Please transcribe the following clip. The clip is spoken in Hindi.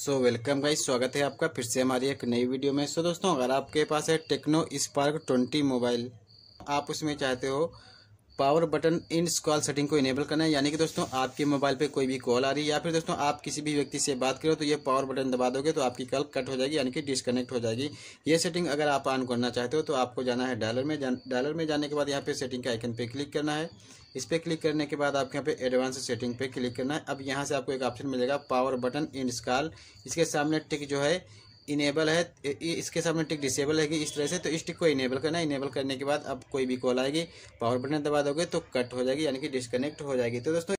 सो वेलकम गाइस स्वागत है आपका फिर से हमारी एक नई वीडियो में सो so, दोस्तों अगर आपके पास है टेक्नो स्पार्क ट्वेंटी मोबाइल आप उसमें चाहते हो power button in call setting को इनेबल करना है यानी कि दोस्तों आपके मोबाइल पे कोई भी कॉल आ रही है या फिर दोस्तों आप किसी भी व्यक्ति से बात करो तो ये पावर बटन दबा दोगे तो आपकी कॉल कट हो जाएगी यानी कि डिसकनेक्ट हो जाएगी ये सेटिंग अगर आप ऑन करना चाहते हो तो आपको जाना है डायलर में डायलर में जाने के बाद यहाँ पे सेटिंग के आइकन पे क्लिक करना है इस पर क्लिक करने के बाद आपके यहाँ पे एडवांस सेटिंग पे क्लिक करना है अब यहाँ से आपको एक ऑप्शन मिलेगा पावर बटन इन स्कॉल इसके सामने टिक जो है इनेबल है इसके सामने टिक डिसेबल है कि इस तरह से तो इस टिक को इनेबल करना इनेबल करने के बाद अब कोई भी कॉल आएगी पावर बटन दबा दोगे तो कट हो जाएगी यानी कि डिसकनेक्ट हो जाएगी तो दोस्तों